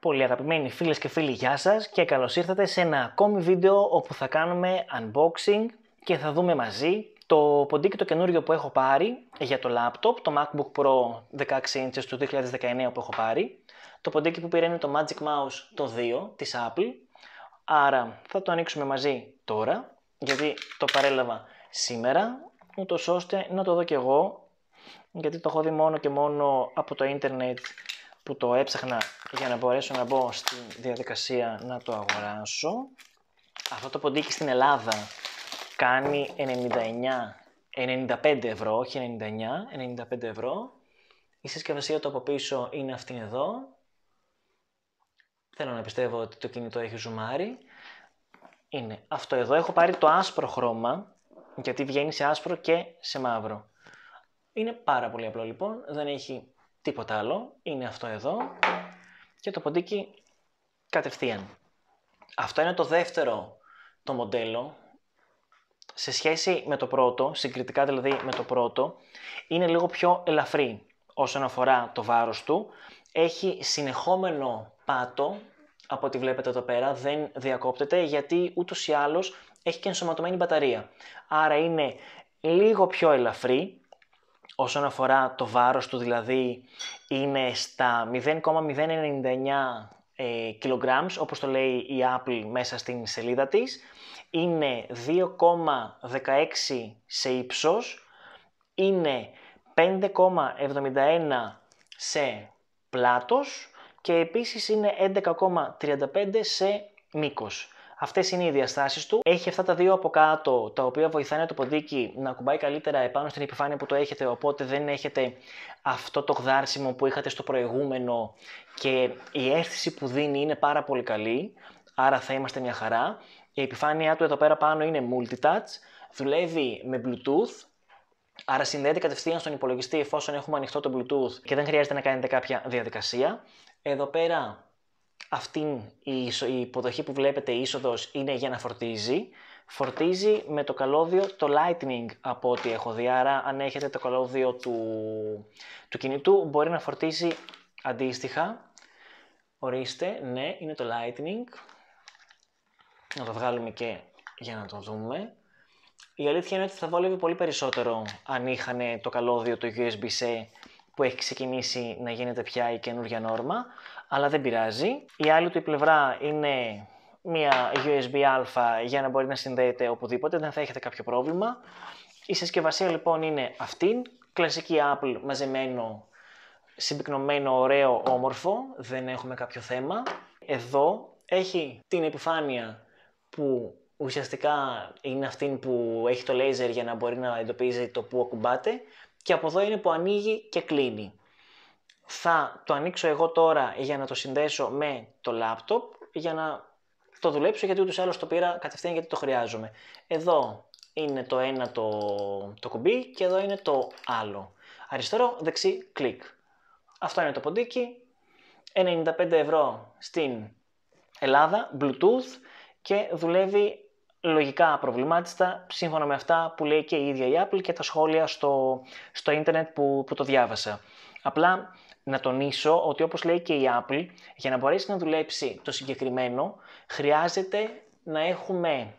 Πολύ αγαπημένοι φίλες και φίλοι, γεια σας και καλώς ήρθατε σε ένα ακόμη βίντεο όπου θα κάνουμε unboxing και θα δούμε μαζί το ποντίκι το καινούριο που έχω πάρει για το laptop, το MacBook Pro 16 inches του 2019 που έχω πάρει. Το ποντίκι που πήρα είναι το Magic Mouse το 2 της Apple. Άρα θα το ανοίξουμε μαζί τώρα, γιατί το παρέλαβα σήμερα, ούτως ώστε να το δω κι εγώ, γιατί το έχω δει μόνο και μόνο από το ίντερνετ που το έψαχνα για να μπορέσω να μπω στη διαδικασία να το αγοράσω. Αυτό το ποντίκι στην Ελλάδα κάνει 99, 95 ευρώ, όχι 99, 95 ευρώ. Η συσκευασία του από πίσω είναι αυτή εδώ. Θέλω να πιστεύω ότι το κινητό έχει ζουμάρι. Είναι αυτό εδώ. Έχω πάρει το άσπρο χρώμα, γιατί βγαίνει σε άσπρο και σε μαύρο. Είναι πάρα πολύ απλό λοιπόν, δεν έχει τίποτα άλλο. Είναι αυτό εδώ και το ποντίκι κατευθείαν. Αυτό είναι το δεύτερο το μοντέλο. Σε σχέση με το πρώτο, συγκριτικά δηλαδή με το πρώτο, είναι λίγο πιο ελαφρύ όσον αφορά το βάρος του. Έχει συνεχόμενο πάτο, από ό,τι βλέπετε εδώ πέρα, δεν διακόπτεται, γιατί ούτως ή άλλως έχει και ενσωματωμένη μπαταρία. Άρα είναι λίγο πιο ελαφρύ, όσον αφορά το βάρος του, δηλαδή είναι στα 0,099 kg ε, όπως το λέει η Apple μέσα στην σελίδα της, είναι 2,16 σε ύψος, είναι 5,71 σε πλάτος και επίσης είναι 11,35 σε μήκος. Αυτές είναι οι διαστάσεις του. Έχει αυτά τα δύο από κάτω, τα οποία βοηθάνε το ποντίκι να κουμπάει καλύτερα επάνω στην επιφάνεια που το έχετε. Οπότε δεν έχετε αυτό το γδάρσιμο που είχατε στο προηγούμενο και η αίσθηση που δίνει είναι πάρα πολύ καλή. Άρα θα είμαστε μια χαρά. Η επιφάνειά του εδώ πέρα πάνω είναι είναι multi-touch, Δουλεύει με Bluetooth, Άρα συνδέεται κατευθείαν στον υπολογιστή εφόσον έχουμε ανοιχτό το Bluetooth και δεν χρειάζεται να κάνετε κάποια διαδικασία. Εδώ πέρα αυτή η υποδοχή που βλέπετε η είσοδος είναι για να φορτίζει. Φορτίζει με το καλώδιο το Lightning από ό,τι έχω δει. Άρα αν έχετε το καλώδιο του, του κινητού μπορεί να φορτίζει αντίστοιχα. Ορίστε, ναι, είναι το Lightning. Να το βγάλουμε και για να το δούμε. Η αλήθεια είναι ότι θα βόλευε πολύ περισσότερο αν είχαν το καλώδιο το USB-C που έχει ξεκινήσει να γίνεται πια η καινούργια νόρμα, αλλά δεν πειράζει. Η άλλη του πλευρά είναι μια USB αλφα για να μπορεί να συνδέεται οπουδήποτε, δεν θα έχετε κάποιο πρόβλημα. Η συσκευασία λοιπόν είναι αυτήν, κλασική Apple μαζεμένο, συμπυκνωμένο, ωραίο, όμορφο, δεν έχουμε κάποιο θέμα. Εδώ έχει την επιφάνεια που ουσιαστικά είναι αυτή που έχει το λέιζερ για να μπορεί να εντοπίζει το που ακουμπάτε και από εδώ είναι που ανοίγει και κλείνει. Θα το ανοίξω εγώ τώρα για να το συνδέσω με το λάπτοπ για να το δουλέψω γιατί ούτως ή άλλως το πήρα κατευθείαν γιατί το χρειάζομαι. Εδώ είναι το ένα το, το κουμπί και εδώ είναι το άλλο. Αριστερό, δεξί, κλικ. Αυτό είναι το ποντίκι. 95 ευρώ στην Ελλάδα, Bluetooth και δουλεύει λογικά προβλημάτιστα, σύμφωνα με αυτά που λέει και η ίδια η Apple και τα σχόλια στο, στο ίντερνετ που, που το διάβασα. Απλά να τονίσω ότι όπως λέει και η Apple, για να μπορέσει να δουλέψει το συγκεκριμένο, χρειάζεται να έχουμε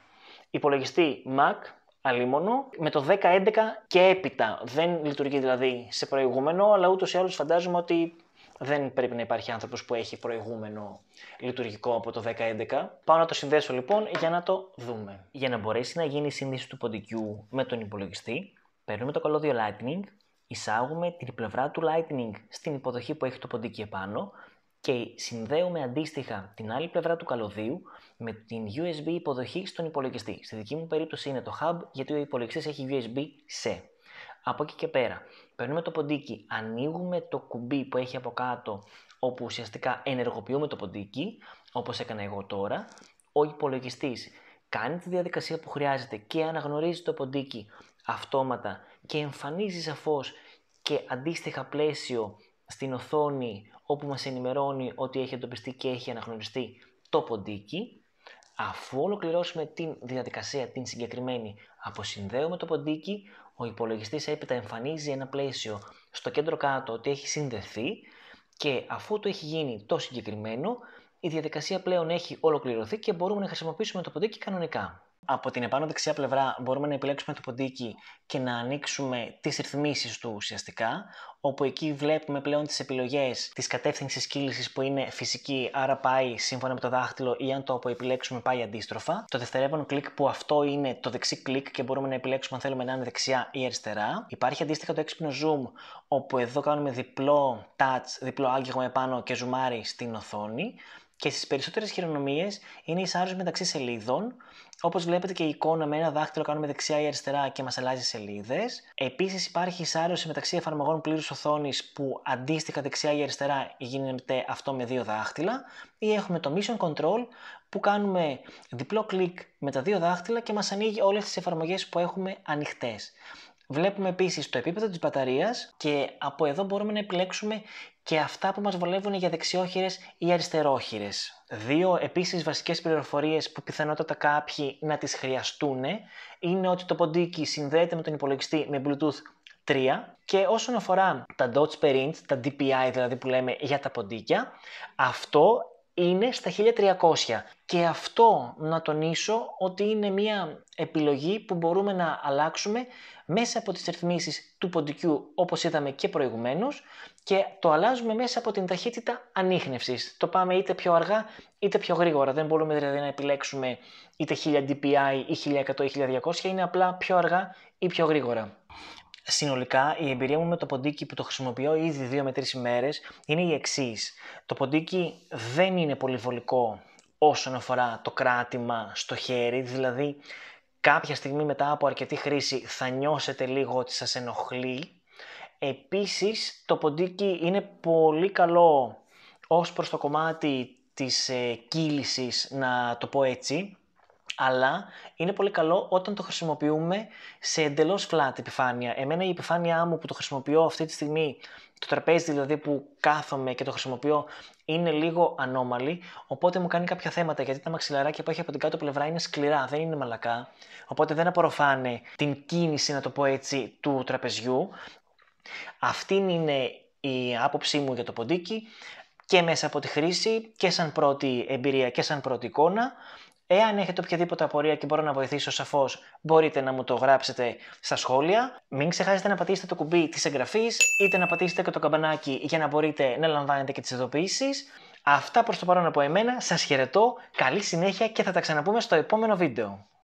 υπολογιστή Mac, αλίμονο, με το 10-11 και έπειτα. Δεν λειτουργεί δηλαδή σε προηγούμενο, αλλά ούτως ή άλλως φαντάζομαι ότι δεν πρέπει να υπάρχει άνθρωπος που έχει προηγούμενο λειτουργικό από το 10-11. Πάω να το συνδέσω λοιπόν για να το δούμε. Για να μπορέσει να γίνει η σύνδεση του ποντικού με τον υπολογιστή, παίρνουμε το καλώδιο Lightning, εισάγουμε την πλευρά του Lightning στην υποδοχή που έχει το ποντίκι επάνω και συνδέουμε αντίστοιχα την άλλη πλευρά του καλωδίου με την USB υποδοχή στον υπολογιστή. Στη δική μου περίπτωση είναι το hub γιατί ο υπολογιστής έχει USB-C. Από εκεί και πέρα, παίρνουμε το ποντίκι, ανοίγουμε το κουμπί που έχει από κάτω, όπου ουσιαστικά ενεργοποιούμε το ποντίκι, όπως έκανα εγώ τώρα, ο υπολογιστής κάνει τη διαδικασία που χρειάζεται και αναγνωρίζει το ποντίκι αυτόματα και εμφανίζει σαφώς και αντίστοιχα πλαίσιο στην οθόνη όπου μας ενημερώνει ότι έχει εντοπιστεί και έχει αναγνωριστεί το ποντίκι. Αφού ολοκληρώσουμε την διαδικασία την συγκεκριμένη, αποσυνδέουμε το ποντίκι, ο υπολογιστής έπειτα εμφανίζει ένα πλαίσιο στο κέντρο κάτω ότι έχει συνδεθεί και αφού το έχει γίνει το συγκεκριμένο, η διαδικασία πλέον έχει ολοκληρωθεί και μπορούμε να χρησιμοποιήσουμε το ποντίκι κανονικά από την επάνω δεξιά πλευρά μπορούμε να επιλέξουμε το ποντίκι και να ανοίξουμε τις ρυθμίσεις του ουσιαστικά, όπου εκεί βλέπουμε πλέον τις επιλογές της κατεύθυνσης κύλησης που είναι φυσική, άρα πάει σύμφωνα με το δάχτυλο ή αν το επιλέξουμε πάει αντίστροφα. Το δευτερεύον κλικ που αυτό είναι το δεξί κλικ και μπορούμε να επιλέξουμε αν θέλουμε να είναι δεξιά ή αριστερά. Υπάρχει αντίστοιχα το έξυπνο zoom, όπου εδώ κάνουμε διπλό touch, διπλό άγγιγμα επάνω και ζουμάρι στην οθόνη. Και στις περισσότερες χειρονομίες είναι η σάρωση μεταξύ σελίδων. Όπως βλέπετε και η εικόνα με ένα δάχτυλο κάνουμε δεξιά ή αριστερά και μας αλλάζει σελίδες. Επίσης υπάρχει η σάρωση μεταξύ εφαρμογών πλήρους οθόνης που αντίστοιχα δεξιά ή αριστερά γίνεται αυτό με δύο δάχτυλα. Ή έχουμε το Mission Control που κάνουμε διπλό κλικ με τα δύο δάχτυλα και μας ανοίγει όλες τις εφαρμογές που έχουμε ανοιχτές. Βλέπουμε επίσης το επίπεδο της μπαταρίας και από εδώ μπορούμε να επιλέξουμε και αυτά που μας βολεύουν για δεξιόχειρες ή αριστερόχειρες. Δύο επίσης βασικές πληροφορίες που πιθανότατα κάποιοι να τις χρειαστούν είναι ότι το ποντίκι συνδέεται με τον υπολογιστή με Bluetooth 3 και όσον αφορά τα Dots per inch, τα DPI δηλαδή που λέμε για τα ποντίκια, αυτό είναι στα 1300. Και αυτό να τονίσω ότι είναι μια επιλογή που μπορούμε να αλλάξουμε μέσα από τις ρυθμίσεις του ποντικού όπως είδαμε και προηγουμένως και το αλλάζουμε μέσα από την ταχύτητα ανείχνευσης. Το πάμε είτε πιο αργά είτε πιο γρήγορα. Δεν μπορούμε δηλαδή να επιλέξουμε είτε 1000 dpi ή 1100 ή 1200, είναι απλά πιο αργά ή πιο γρήγορα. Συνολικά, η εμπειρία μου με το ποντίκι που το χρησιμοποιώ ήδη 2 με 3 ημέρες είναι η εξής. Το ποντίκι δεν είναι πολυβολικό όσον αφορά το κράτημα στο χέρι, δηλαδή κάποια στιγμή μετά από αρκετή χρήση θα νιώσετε λίγο ότι σας ενοχλεί. Επίσης το ποντίκι είναι πολύ καλό ως προς το κομμάτι της ε, κύλησης, να το πω έτσι, αλλά είναι πολύ καλό όταν το χρησιμοποιούμε σε εντελώς flat επιφάνεια. Εμένα η επιφάνειά μου που το χρησιμοποιώ αυτή τη στιγμή, το τραπέζι δηλαδή που κάθομαι και το χρησιμοποιώ, είναι λίγο ανώμαλη, οπότε μου κάνει κάποια θέματα γιατί τα μαξιλαράκια που έχει από την κάτω πλευρά είναι σκληρά, δεν είναι μαλακά, οπότε δεν απορροφάνε την κίνηση, να το πω έτσι, του τραπεζιού. Αυτή είναι η άποψή μου για το ποντίκι και μέσα από τη χρήση και σαν πρώτη εμπειρία και σαν πρώτη εικόνα. Εάν έχετε οποιαδήποτε απορία και μπορώ να βοηθήσω σαφώς, μπορείτε να μου το γράψετε στα σχόλια. Μην ξεχάσετε να πατήσετε το κουμπί της εγγραφής, είτε να πατήσετε και το καμπανάκι για να μπορείτε να λαμβάνετε και τις ειδοποιήσεις. Αυτά προς το παρόν από εμένα, σας χαιρετώ, καλή συνέχεια και θα τα ξαναπούμε στο επόμενο βίντεο.